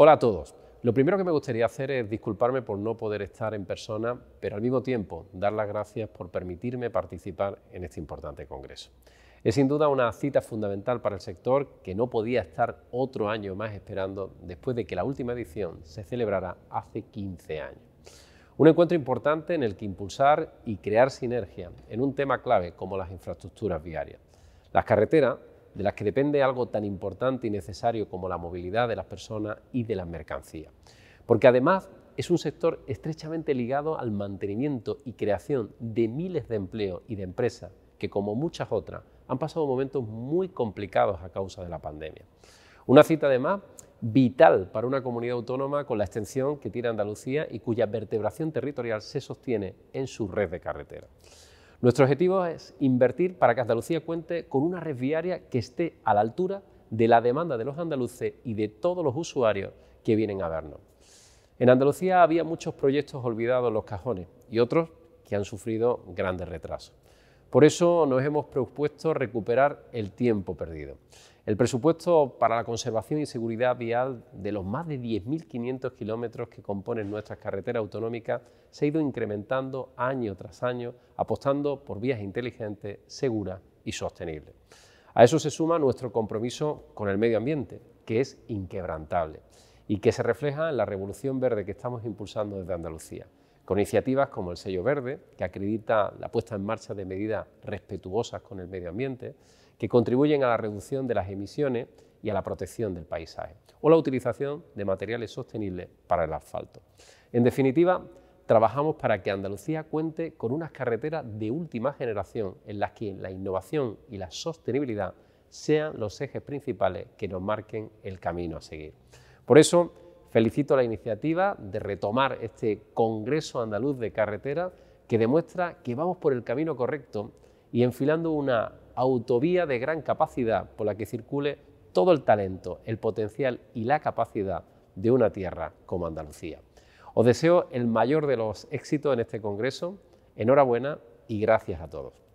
Hola a todos. Lo primero que me gustaría hacer es disculparme por no poder estar en persona, pero al mismo tiempo dar las gracias por permitirme participar en este importante congreso. Es sin duda una cita fundamental para el sector que no podía estar otro año más esperando después de que la última edición se celebrara hace 15 años. Un encuentro importante en el que impulsar y crear sinergia en un tema clave como las infraestructuras viarias. Las carreteras de las que depende algo tan importante y necesario como la movilidad de las personas y de las mercancías. Porque además es un sector estrechamente ligado al mantenimiento y creación de miles de empleos y de empresas que, como muchas otras, han pasado momentos muy complicados a causa de la pandemia. Una cita además vital para una comunidad autónoma con la extensión que tiene Andalucía y cuya vertebración territorial se sostiene en su red de carreteras. Nuestro objetivo es invertir para que Andalucía cuente con una red viaria que esté a la altura de la demanda de los andaluces y de todos los usuarios que vienen a vernos. En Andalucía había muchos proyectos olvidados en los cajones y otros que han sufrido grandes retrasos. Por eso nos hemos propuesto recuperar el tiempo perdido. El presupuesto para la conservación y seguridad vial de los más de 10.500 kilómetros que componen nuestras carreteras autonómicas se ha ido incrementando año tras año, apostando por vías inteligentes, seguras y sostenibles. A eso se suma nuestro compromiso con el medio ambiente, que es inquebrantable y que se refleja en la revolución verde que estamos impulsando desde Andalucía con iniciativas como el sello verde, que acredita la puesta en marcha de medidas respetuosas con el medio ambiente, que contribuyen a la reducción de las emisiones y a la protección del paisaje, o la utilización de materiales sostenibles para el asfalto. En definitiva, trabajamos para que Andalucía cuente con unas carreteras de última generación en las que la innovación y la sostenibilidad sean los ejes principales que nos marquen el camino a seguir. Por eso, Felicito la iniciativa de retomar este Congreso Andaluz de Carretera que demuestra que vamos por el camino correcto y enfilando una autovía de gran capacidad por la que circule todo el talento, el potencial y la capacidad de una tierra como Andalucía. Os deseo el mayor de los éxitos en este Congreso. Enhorabuena y gracias a todos.